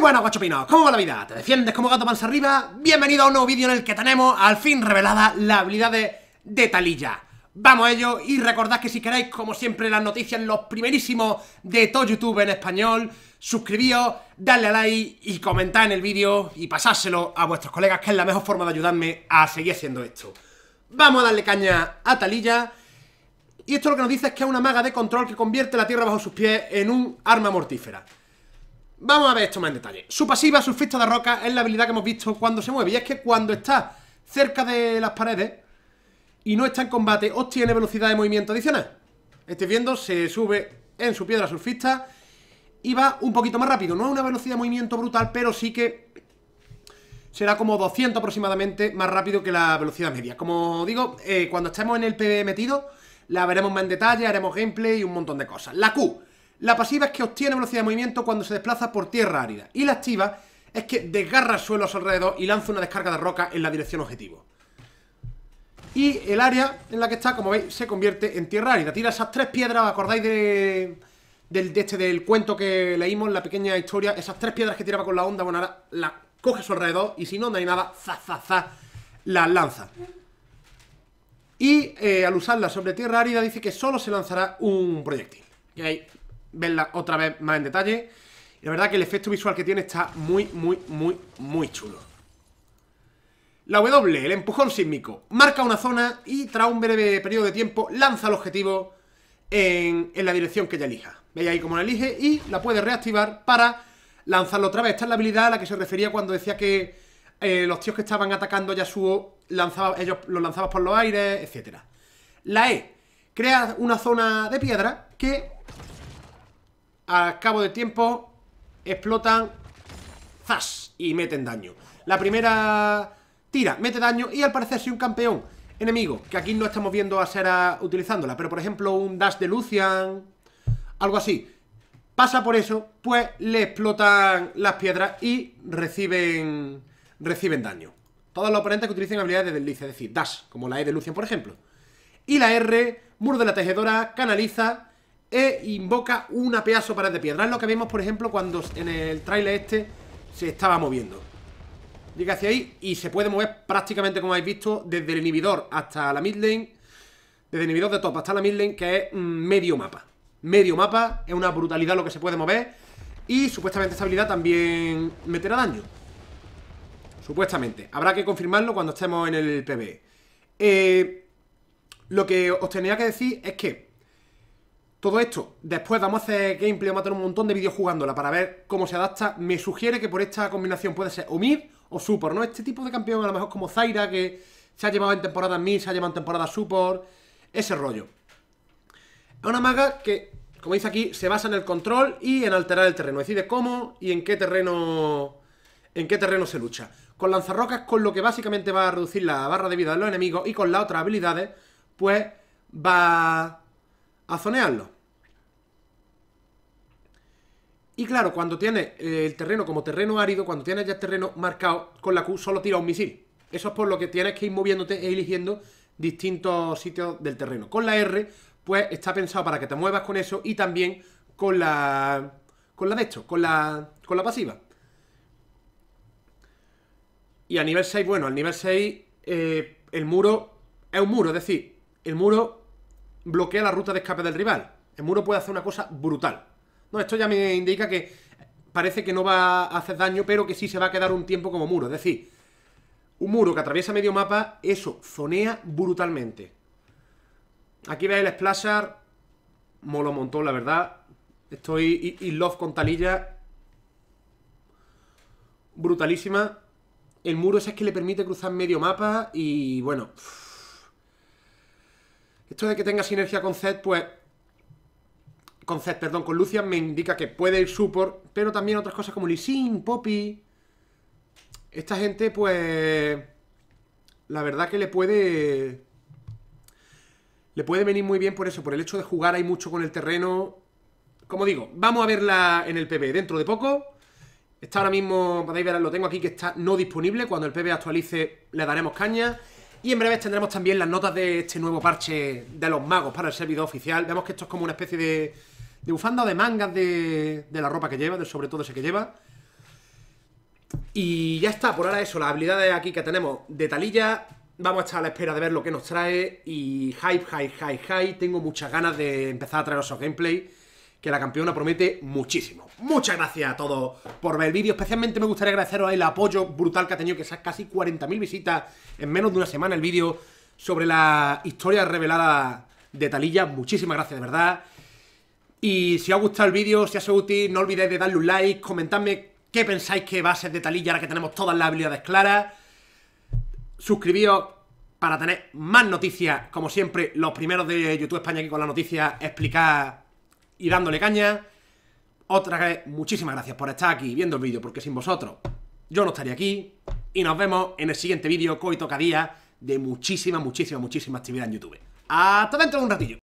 bueno guachopinos, ¿cómo va la vida? ¿Te defiendes como gato panza arriba? Bienvenido a un nuevo vídeo en el que tenemos al fin revelada la habilidad de, de Talilla Vamos a ello y recordad que si queréis, como siempre, las noticias, los primerísimos de todo YouTube en español Suscribíos, dadle a like y comentad en el vídeo y pasárselo a vuestros colegas que es la mejor forma de ayudarme a seguir haciendo esto Vamos a darle caña a Talilla y esto lo que nos dice es que es una maga de control que convierte la tierra bajo sus pies en un arma mortífera Vamos a ver esto más en detalle. Su pasiva, surfista de roca, es la habilidad que hemos visto cuando se mueve. Y es que cuando está cerca de las paredes y no está en combate, obtiene velocidad de movimiento adicional. Estáis viendo, se sube en su piedra surfista y va un poquito más rápido. No es una velocidad de movimiento brutal, pero sí que será como 200 aproximadamente más rápido que la velocidad media. Como digo, eh, cuando estemos en el pv metido, la veremos más en detalle, haremos gameplay y un montón de cosas. La Q. La pasiva es que obtiene velocidad de movimiento cuando se desplaza por tierra árida. Y la activa es que desgarra el suelo a su alrededor y lanza una descarga de roca en la dirección objetivo. Y el área en la que está, como veis, se convierte en tierra árida. Tira esas tres piedras, ¿acordáis del, de este, del cuento que leímos, la pequeña historia? Esas tres piedras que tiraba con la onda, bueno, ahora la coge a su alrededor y si no, no hay nada, za, za, za, las lanza. Y eh, al usarla sobre tierra árida dice que solo se lanzará un proyectil. Y ahí verla otra vez más en detalle. la verdad que el efecto visual que tiene está muy, muy, muy, muy chulo. La W, el empujón sísmico, marca una zona y tras un breve periodo de tiempo lanza el objetivo en, en la dirección que ella elija. Veis ahí cómo la elige y la puede reactivar para lanzarlo otra vez. Esta es la habilidad a la que se refería cuando decía que eh, los tíos que estaban atacando a Yasuo ellos los lanzaban por los aires, etc. La E, crea una zona de piedra que al cabo de tiempo explotan ¡Zas! Y meten daño La primera tira mete daño Y al parecer si un campeón enemigo Que aquí no estamos viendo a Sera utilizándola Pero por ejemplo un dash de Lucian Algo así Pasa por eso, pues le explotan las piedras Y reciben reciben daño Todos los oponentes que utilicen habilidades de deslice Es decir, dash, como la E de Lucian por ejemplo Y la R, muro de la tejedora, canaliza e invoca una pedazo pared de piedra. Es lo que vemos, por ejemplo, cuando en el trailer este se estaba moviendo. Llega hacia ahí y se puede mover prácticamente, como habéis visto, desde el inhibidor hasta la mid lane. Desde el inhibidor de top hasta la mid lane, que es mm, medio mapa. Medio mapa, es una brutalidad lo que se puede mover. Y supuestamente esta habilidad también meterá daño. Supuestamente. Habrá que confirmarlo cuando estemos en el PB. E. Eh, lo que os tenía que decir es que todo esto, después vamos a hacer gameplay, vamos a tener un montón de vídeos jugándola para ver cómo se adapta. Me sugiere que por esta combinación puede ser o mid o support, ¿no? Este tipo de campeón, a lo mejor como Zaira, que se ha llevado en temporada mid, se ha llevado en temporada support, ese rollo. Es una maga que, como dice aquí, se basa en el control y en alterar el terreno. Decide cómo y en qué terreno, en qué terreno se lucha. Con lanzarrocas, con lo que básicamente va a reducir la barra de vida de los enemigos y con las otras habilidades, pues va a zonearlo. Y claro, cuando tienes eh, el terreno como terreno árido, cuando tienes ya el terreno marcado, con la Q solo tira un misil. Eso es por lo que tienes que ir moviéndote e eligiendo distintos sitios del terreno. Con la R, pues está pensado para que te muevas con eso y también con la... con la de hecho, con la, con la pasiva. Y a nivel 6, bueno, al nivel 6 eh, el muro es un muro, es decir, el muro bloquea la ruta de escape del rival. El muro puede hacer una cosa brutal. No, esto ya me indica que parece que no va a hacer daño, pero que sí se va a quedar un tiempo como muro. Es decir, un muro que atraviesa medio mapa, eso zonea brutalmente. Aquí veis el splasher Molo un montón, la verdad. Estoy in love con Talilla. Brutalísima. El muro ese es que le permite cruzar medio mapa y bueno... Esto de que tenga sinergia con Zed, pues... Con Zed, perdón, con Lucian me indica que puede ir support, pero también otras cosas como Lee Sin, Poppy... Esta gente, pues... La verdad que le puede... Le puede venir muy bien por eso, por el hecho de jugar ahí mucho con el terreno. Como digo, vamos a verla en el PB dentro de poco. Está ahora mismo, podéis ver, lo tengo aquí que está no disponible. Cuando el PB actualice le daremos caña. Y en breves tendremos también las notas de este nuevo parche de los magos para el servidor oficial. Vemos que esto es como una especie de, de bufanda de mangas de, la ropa que lleva, de sobre todo ese que lleva. Y ya está, por ahora eso, las habilidades aquí que tenemos de talilla. Vamos a estar a la espera de ver lo que nos trae. Y hype, hype, hype, hype. Tengo muchas ganas de empezar a traer esos gameplay que la campeona promete muchísimo. Muchas gracias a todos por ver el vídeo. Especialmente me gustaría agradeceros el apoyo brutal que ha tenido, que son casi 40.000 visitas en menos de una semana el vídeo sobre la historia revelada de Talilla. Muchísimas gracias, de verdad. Y si os ha gustado el vídeo, si ha sido útil, no olvidéis de darle un like, comentadme qué pensáis que va a ser de Talilla ahora que tenemos todas las habilidades claras. Suscribíos para tener más noticias, como siempre, los primeros de YouTube España aquí con la noticia explicar y dándole caña. Otra vez, muchísimas gracias por estar aquí viendo el vídeo, porque sin vosotros yo no estaría aquí. Y nos vemos en el siguiente vídeo, coito hoy día de muchísima, muchísima, muchísima actividad en YouTube. ¡Hasta dentro de un ratillo!